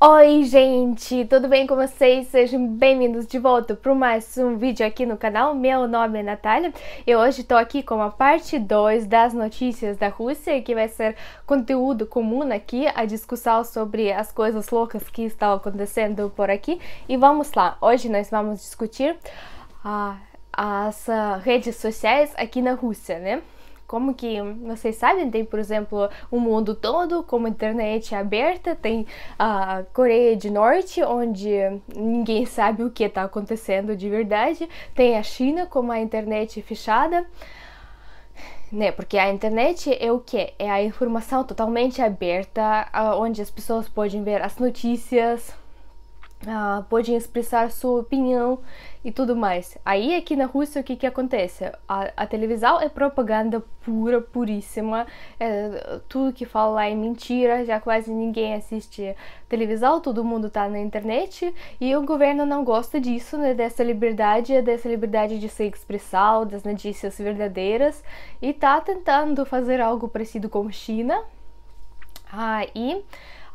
Oi, gente! Tudo bem com vocês? Sejam bem-vindos de volta para mais um vídeo aqui no canal. Meu nome é Natália e hoje estou aqui com a parte 2 das notícias da Rússia, que vai ser conteúdo comum aqui, a discussão sobre as coisas loucas que estão acontecendo por aqui. E vamos lá, hoje nós vamos discutir ah, as ah, redes sociais aqui na Rússia, né? como que vocês sabem, tem por exemplo o um mundo todo como a internet aberta, tem a Coreia do Norte onde ninguém sabe o que está acontecendo de verdade, tem a China como a internet fechada, né? Porque a internet é o que é a informação totalmente aberta, onde as pessoas podem ver as notícias uh, ah, podem expressar sua opinião e tudo mais. Aí aqui é na Rússia o que, que acontece? A, a televisão é propaganda pura, puríssima, é, tudo que fala lá é mentira, já quase ninguém assiste televisão, todo mundo tá na internet e o governo não gosta disso, né, dessa liberdade, é dessa liberdade de se expressar, das notícias verdadeiras e tá tentando fazer algo parecido com China. Ah, e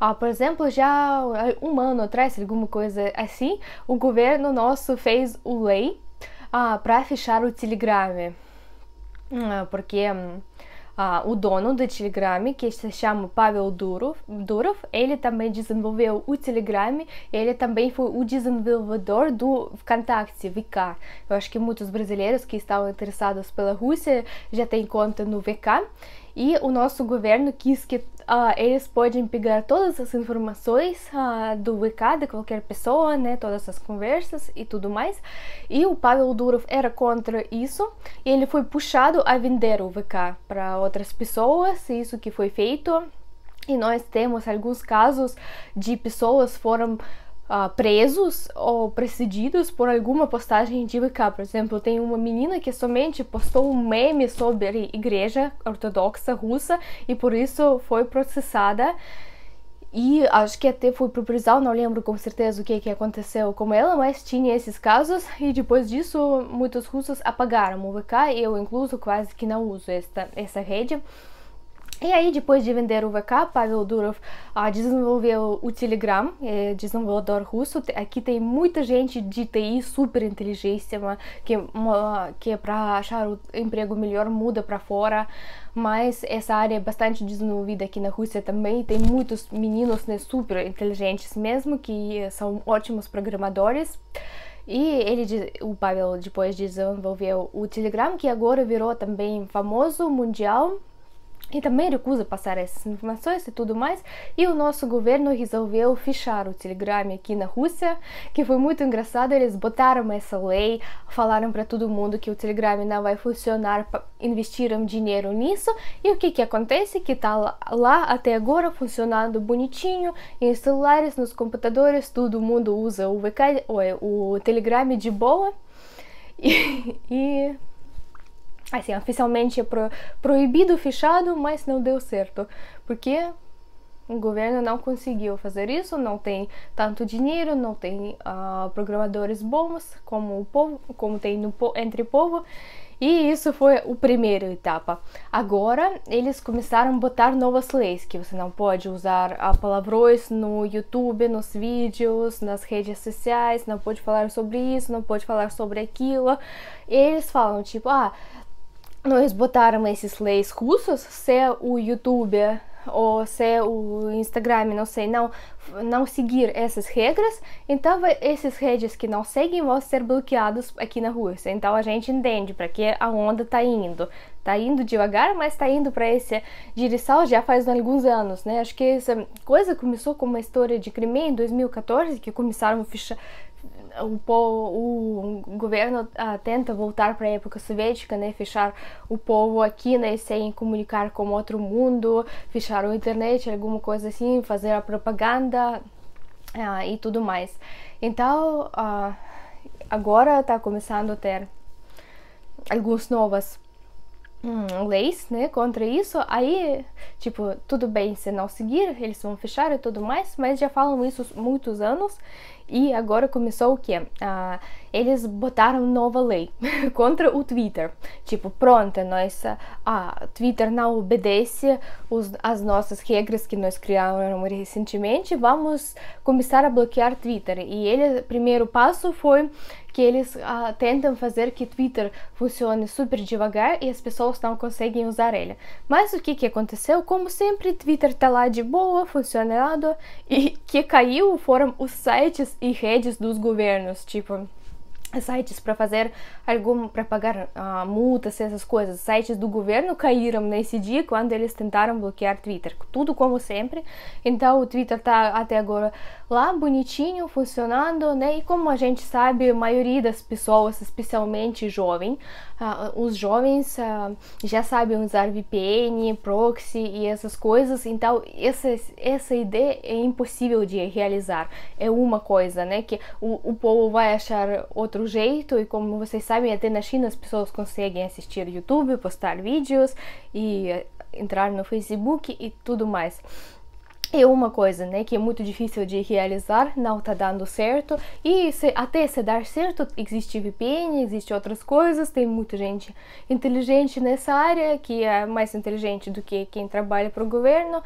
ah, por exemplo, já um ano atrás, alguma coisa assim, o governo nosso fez o lei ah, para fechar o Telegram, ah, porque ah, o dono do Telegram, que se chama Pavel Durov, ele também desenvolveu o Telegram, ele também foi o desenvolvedor do VKontakte, VK. Eu acho que muitos brasileiros que estavam interessados pela Rússia já têm conta no VK. E o nosso governo quis que uh, eles podem pegar todas as informações uh, do VK de qualquer pessoa, né, todas as conversas e tudo mais. E o Pavel Durov era contra isso e ele foi puxado a vender o VK para outras pessoas, isso que foi feito. E nós temos alguns casos de pessoas foram uh, presos ou presididos por alguma postagem ridícula. Por exemplo, tem uma menina que somente postou um meme sobre a igreja ortodoxa russa e por isso foi processada. E acho que até foi para prisão, não lembro com certeza o que, que aconteceu com ela, mas tinha esses casos. E depois disso, muitos russos apagaram o VK, e eu incluso quase que não uso esta, essa rede. E aí, depois de vender o VK, Pavel Durov ah, desenvolveu o Telegram, é desenvolvedor russo. Aqui tem muita gente de TI super inteligência, que, que é para achar o emprego melhor muda para fora. Mas essa área é bastante desenvolvida aqui na Rússia também. Tem muitos meninos né, super inteligentes mesmo, que eh, são ótimos programadores. E ele, o Pavel depois desenvolveu o Telegram, que agora virou também famoso mundial e também recusa passar essas informações e tudo mais. E o nosso governo resolveu fechar o Telegram aqui na Rússia, que foi muito engraçado. Eles botaram essa lei, falaram para todo mundo que o Telegram não vai funcionar, investiram dinheiro nisso. E o que que acontece? Que tá lá até agora funcionando bonitinho, em celulares, nos computadores, todo mundo usa o VK, o Telegram de boa. e... e assim, oficialmente é pro, proibido fechado, mas não deu certo, porque o governo não conseguiu fazer isso, não tem tanto dinheiro, não tem uh, programadores bons como o povo, como tem no, entre o povo, e isso foi a primeira etapa. Agora eles começaram a botar novas leis, que você não pode usar ah, palavrões no YouTube, nos vídeos, nas redes sociais, não pode falar sobre isso, não pode falar sobre aquilo. E eles falam tipo, ah, nós botaram esses leis cursos, se é o YouTube ou se é o Instagram, não sei, não, não seguir essas regras, então esses redes que não seguem vão ser bloqueados aqui na Rússia. Então a gente entende para que a onda está indo. Está indo devagar, mas está indo para essa direção já faz alguns anos, né? Acho que essa coisa começou com uma história de crime em 2014, que começaram a fechar o, povo, o governo ah, tenta voltar para a época soviética, né, fechar o povo aqui, né, sem comunicar com outro mundo, fechar a internet, alguma coisa assim, fazer a propaganda ah, e tudo mais. Então, ah, agora está começando a ter alguns novas leis né, contra isso, aí, tipo, tudo bem se não seguir, eles vão fechar e tudo mais, mas já falam isso muitos anos e agora começou o quê? Ah, eles botaram nova lei contra o Twitter. Tipo, pronto, nós, ah, ah, Twitter não obedece os, as nossas regras que nós criamos recentemente, vamos começar a bloquear Twitter. E ele, primeiro passo foi que eles ah, tentam fazer que Twitter funcione super devagar e as pessoas não conseguem usar ele. Mas o que, que aconteceu? Como sempre, Twitter está lá de boa, funcionando, e que caiu foram os sites e redes dos governos, tipo sites para fazer algum para pagar uh, multas essas coisas sites do governo caíram nesse dia quando eles tentaram bloquear Twitter tudo como sempre então o Twitter está até agora lá bonitinho funcionando né e como a gente sabe a maioria das pessoas especialmente jovem uh, os jovens uh, já sabem usar VPN proxy e essas coisas então essa essa ideia é impossível de realizar é uma coisa né que o, o povo vai achar outro outro jeito, e como vocês sabem, até na China as pessoas conseguem assistir YouTube, postar vídeos e eh, entrar no Facebook e tudo mais. É uma coisa, né, que é muito difícil de realizar, não tá dando certo, e se, até se dar certo, existe VPN, existe outras coisas, tem muita gente inteligente nessa área, que é mais inteligente do que quem trabalha para o governo,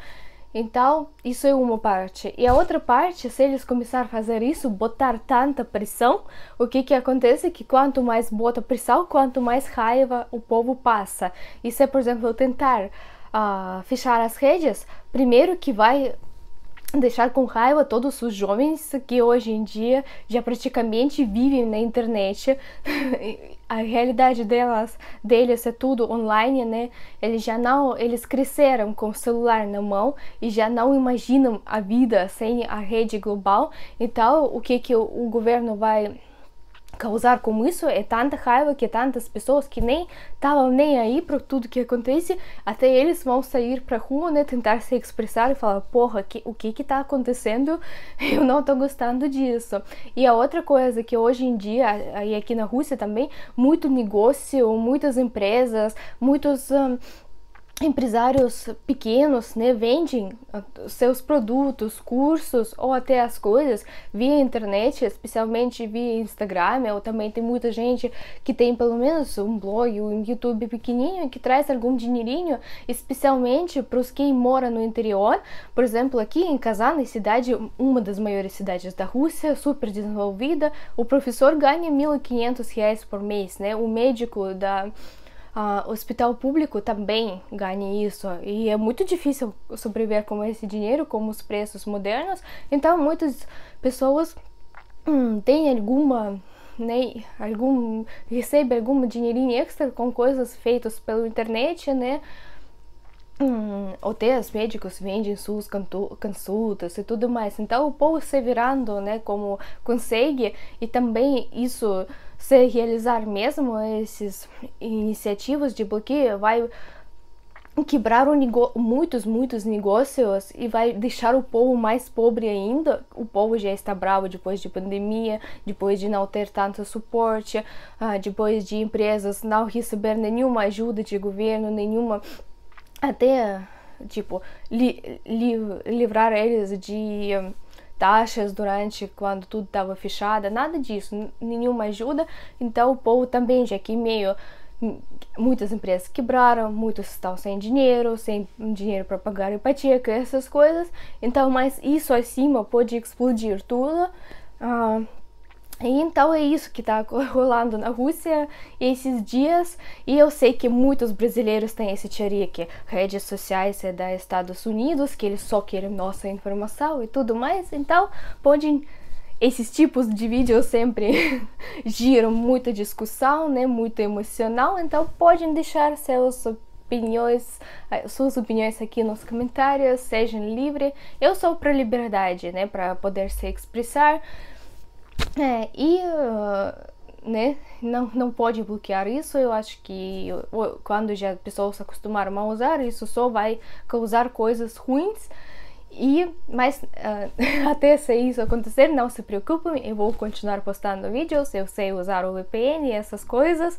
então, isso é uma parte. E a outra parte, se eles começarem a fazer isso, botar tanta pressão, o que que acontece? Que quanto mais bota pressão, quanto mais raiva o povo passa. Isso é, por exemplo, tentar uh, fechar as redes, primeiro que vai deixar com raiva todos os jovens que hoje em dia já praticamente vivem na internet. A realidade delas, deles é tudo online, né? Eles já não, eles cresceram com o celular na mão e já não imaginam a vida sem a rede global. Então, o que que o, o governo vai causar com isso é tanta raiva que é tantas pessoas que nem estavam nem aí para tudo que acontece, até eles vão sair para rua, né, tentar se expressar e falar, porra, que, o que que tá acontecendo? Eu não tô gostando disso. E a outra coisa que hoje em dia, e aqui na Rússia também, muito negócio, muitas empresas, muitos... Um, empresários pequenos né, vendem ah, seus produtos, cursos ou até as coisas via internet, especialmente via Instagram, né, ou também tem muita gente que tem pelo menos um blog, um YouTube pequenininho que traz algum dinheirinho, especialmente para os que moram no interior. Por exemplo, aqui em Kazan, cidade, uma das maiores cidades da Rússia, super desenvolvida, o professor ganha 1.500 reais por mês, né? O médico da uh, hospital público também ganha isso. E é muito difícil sobreviver com esse dinheiro, com os preços modernos. Então, muitas pessoas hum, têm alguma né, algum recebe algum dinheirinho extra com coisas feitas pela internet, né? Hum, hotéis médicos vendem suas consultas e tudo mais. Então o povo se virando, né, como consegue e também isso se realizar mesmo esses iniciativas de bloqueio, vai quebrar muitos, muitos negócios e vai deixar o povo mais pobre ainda. O povo já está bravo depois de pandemia, depois de não ter tanto suporte, ah, depois de empresas não receber nenhuma ajuda de governo, nenhuma até tipo li, li livrar eles de taxas durante quando tudo estava fechado, nada disso, nenhuma ajuda. Então o povo também já que meio hum, muitas empresas quebraram, muitos estão sem dinheiro, sem dinheiro para pagar hipoteca, essas coisas. Então, mas isso acima pode explodir tudo. Ah, e então é isso que está rolando na Rússia esses dias, e eu sei que muitos brasileiros têm esse teoria que redes sociais é da Estados Unidos, que eles só querem nossa informação e tudo mais, então podem esses tipos de vídeos sempre giram muita discussão, né, muito emocional, então podem deixar seus opiniões, eh, suas opiniões aqui nos comentários, sejam livres. Eu sou para liberdade, né, para poder se expressar. É, e uh, né, não, não pode bloquear isso. Eu acho que quando já as pessoas se acostumaram a usar, isso só vai causar coisas ruins. E, mas uh, até se isso acontecer, não se preocupem, eu vou continuar postando vídeos, eu sei usar o VPN e essas coisas,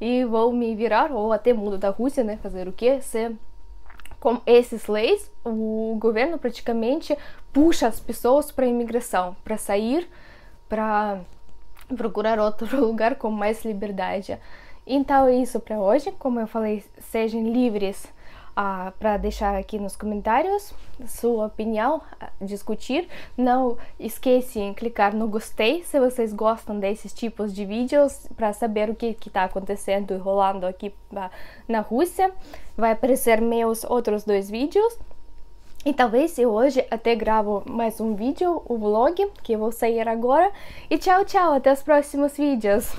e vou me virar, ou até mudo da Rússia, né, fazer o que? Se com esses leis, o governo praticamente puxa as pessoas para a imigração, para sair para procurar outro lugar com mais liberdade. Então é isso para hoje. Como eu falei, sejam livres ah, para deixar aqui nos comentários sua opinião, ah, discutir. Não esqueçam clicar no gostei se vocês gostam desses tipos de vídeos para saber o que está acontecendo e rolando aqui ah, na Rússia. Vai aparecer meus outros dois vídeos. E talvez eu hoje até gravo mais um vídeo, o um vlog, que eu vou sair agora. E tchau, tchau, até os próximos vídeos.